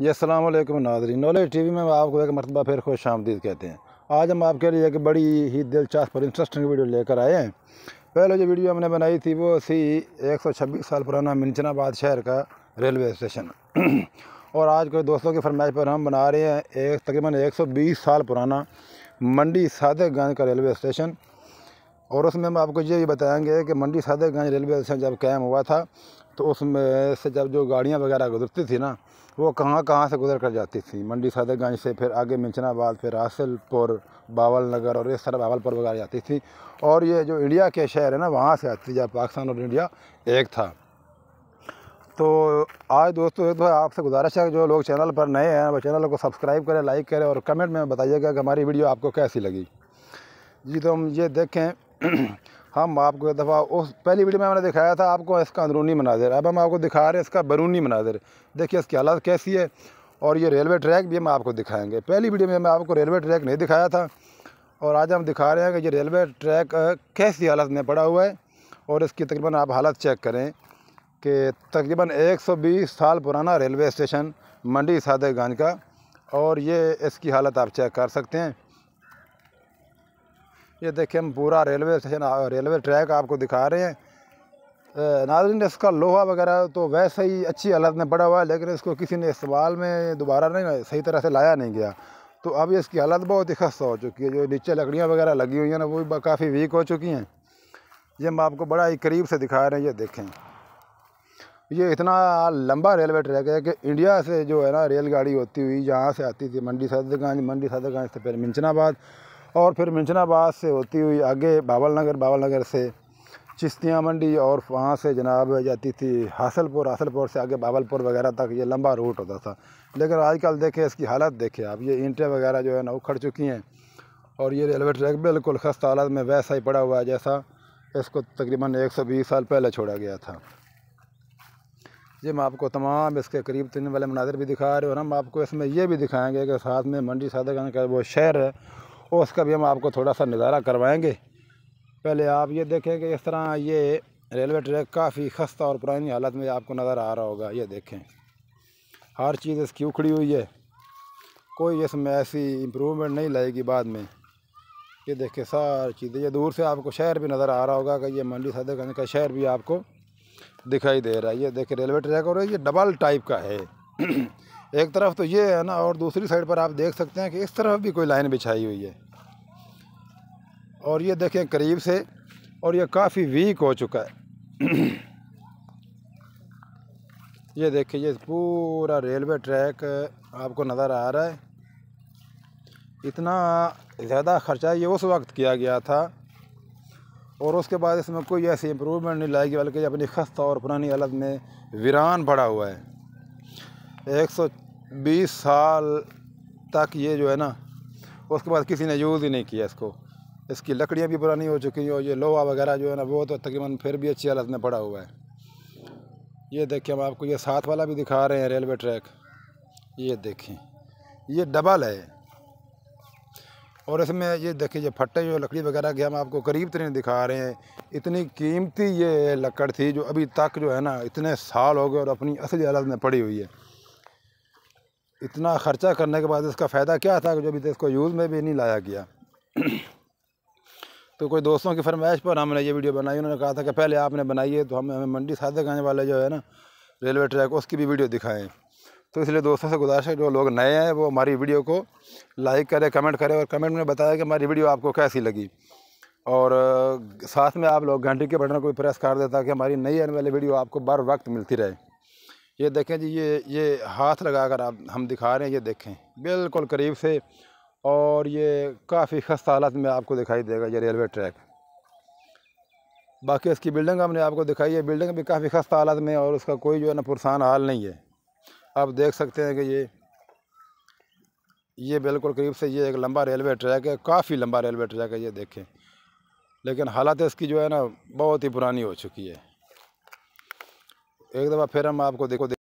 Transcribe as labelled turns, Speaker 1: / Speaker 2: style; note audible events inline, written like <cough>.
Speaker 1: जी Aslam Nazri knowledge TV वी में आपको एक मरतबा फिर खुश आमदीद कहते हैं आज हम आपके लिए एक बड़ी ही दिलचस्प और इंटरेस्टिंग वीडियो लेकर आए हैं पहले जो वीडियो हमने बनाई थी वो थी एक सौ छब्बीस साल पुराना मिंचनाबाद शहर का रेलवे स्टेशन <clears throat> और आज कोई दोस्तों की फरमाइश पर हम बना रहे हैं एक तकरीबन 120 साल पुराना मंडी सादेगंज का रेलवे स्टेशन और उसमें हम आपको ये भी बताएंगे कि मंडी सादेगंज रेलवे स्टेशन जब कैम हुआ था तो उसमें से जब जो गाड़ियाँ वगैरह गुजरती थी ना वो कहाँ कहाँ से गुजर कर जाती थी मंडी सादेगंज से फिर आगे मिंचनाबाद फिर हासिलपुर बावल नगर और इस तरह बावलपुर वगैरह जाती थी और ये जो इंडिया के शहर है ना वहाँ से आती थी जब पाकिस्तान और इंडिया एक था तो आज दोस्तों एक तो आपसे गुजारिश है जो लोग चैनल पर नए हैं वो चैनल को सब्सक्राइब करें लाइक करें और कमेंट में बताइएगा कि हमारी वीडियो आपको कैसी लगी जी तो हम ये देखें <clears throat> हम आपको एक दफ़ा उस पहली वीडियो में हमने दिखाया था आपको इसका अंदरूनी मनाजिर अब हम आपको दिखा रहे हैं इसका बरूनी मनाजिर देखिए इसकी हालत कैसी है और ये रेलवे ट्रैक भी हम आपको दिखाएंगे पहली वीडियो में मैं आपको रेलवे ट्रैक नहीं दिखाया था और आज हम दिखा रहे हैं कि ये रेलवे ट्रैक कैसी हालत में पड़ा हुआ है और इसकी तकरीबन आप हालत चेक करें कि तकरीबन 120 साल पुराना रेलवे स्टेशन मंडी सादेगंज का और ये इसकी हालत आप चेक कर सकते हैं ये देखिए हम पूरा रेलवे स्टेशन रेलवे ट्रैक आपको दिखा रहे हैं नाजरीन इसका लोहा वगैरह तो वैसे ही अच्छी हालत में पड़ा हुआ है लेकिन इसको किसी ने इस्तेमाल में दोबारा नहीं सही तरह से लाया नहीं गया तो अब इसकी हालत बहुत ही खस्ता हो चुकी है जो नीचे लकड़ियाँ वगैरह लगी हुई हैं ना वो काफ़ी वीक हो चुकी हैं ये हम आपको बड़ा ही करीब से दिखा रहे हैं ये देखें ये इतना लंबा रेलवे ट्रैक है कि इंडिया से जो है ना रेलगाड़ी होती हुई जहाँ से आती थी मंडी सदरगंज मंडी सदरगंज से फिर मिंचनाबाद और फिर मिंचनाबाद से होती हुई आगे बावल नगर बावल नगर से चिश्तियाँ मंडी और वहाँ से जनाब जाती थी हासलपुर हासलपुर से आगे बाबलपुर वगैरह तक ये लंबा रूट होता था लेकिन आजकल देखें इसकी हालत देखें आप ये ईंटें वगैरह जो है ना उखड़ चुकी हैं और ये रेलवे ट्रैक बिल्कुल खस्ता हालत में वैसा ही पड़ा हुआ है जैसा इसको तकरीबन 120 साल पहले छोड़ा गया था ये मैं आपको तमाम इसके करीब तीन वाले मनाजिर भी दिखा रहे और हम आपको इसमें यह भी दिखाएँगे कि साथ में मंडी सादरगंज का वो शहर है उसका भी हम आपको थोड़ा सा नज़ारा करवाएंगे पहले आप ये देखें कि इस तरह ये रेलवे ट्रैक काफ़ी खस्ता और पुरानी हालत में आपको नज़र आ रहा होगा ये देखें हर चीज़ इसकी उखड़ी हुई है कोई इसमें ऐसी इम्प्रूवमेंट नहीं लगेगी बाद में ये देखें सारी चीज़ें ये दूर से आपको शहर भी नज़र आ रहा होगा कि ये मंडी गंज का शहर भी आपको दिखाई दे रहा है ये देखें रेलवे ट्रैक और ये डबल टाइप का है एक तरफ तो ये है ना और दूसरी साइड पर आप देख सकते हैं कि इस तरफ भी कोई लाइन बिछाई हुई है और ये देखें करीब से और ये काफ़ी वीक हो चुका है ये देखिए ये पूरा रेलवे ट्रैक आपको नज़र आ रहा है इतना ज़्यादा ख़र्चा ये उस वक्त किया गया था और उसके बाद इसमें कोई ऐसी इम्प्रूवमेंट नहीं लाएगी बल्कि अपनी खस्ता और पुरानी हालत में वीरान पड़ा हुआ है 120 साल तक ये जो है ना उसके बाद किसी ने यूज़ ही नहीं किया इसको इसकी लकड़ियाँ भी पुरानी हो चुकी हैं और ये लोहा वगैरह जो है ना वो तो तकरीबन फिर भी अच्छी हालत में पड़ा हुआ है ये देखिए हम आपको ये साथ वाला भी दिखा रहे हैं रेलवे ट्रैक ये देखें ये डबल है और इसमें ये देखिए ये फट्टे जो लकड़ी वगैरह के हम आपको करीब तरीन दिखा रहे हैं इतनी कीमती ये लकड़ थी जो अभी तक जो है ना इतने साल हो गए और अपनी असली हालत में पड़ी हुई है इतना ख़र्चा करने के बाद इसका फ़ायदा क्या था कि तक इसको यूज़ में भी नहीं लाया गया तो कोई दोस्तों की फरमाइश पर हमने ये वीडियो बनाई उन्होंने कहा था कि पहले आपने बनाई है तो हम हमें मंडी सादे गाने वाले जो है ना रेलवे ट्रैक उसकी भी वीडियो दिखाएँ तो इसलिए दोस्तों से गुजारिश है जो लोग नए हैं वो हमारी वीडियो को लाइक करें कमेंट करें और कमेंट में बताया कि हमारी वीडियो आपको कैसी लगी और साथ में आप लोग घंटी के बटन को भी प्रेस कर देता कि हमारी नई आने वाली वीडियो आपको बार वक्त मिलती रहे ये देखें जी ये ये हाथ लगा कर आप हम दिखा रहे हैं ये देखें बिल्कुल करीब से और ये काफ़ी खस्ता हालत में आपको दिखाई देगा ये रेलवे ट्रैक बाकी इसकी बिल्डिंग हमने आपको दिखाई है बिल्डिंग भी काफ़ी खस्ता हालत में और उसका कोई जो है ना पुरसान हाल नहीं है आप देख सकते हैं कि ये ये बिल्कुल करीब से ये एक लंबा रेलवे ट्रैक है काफ़ी लंबा रेलवे ट्रैक है ये देखें लेकिन हालत इसकी जो है ना बहुत ही पुरानी हो चुकी है एक दफ़ा फिर हम आपको देखो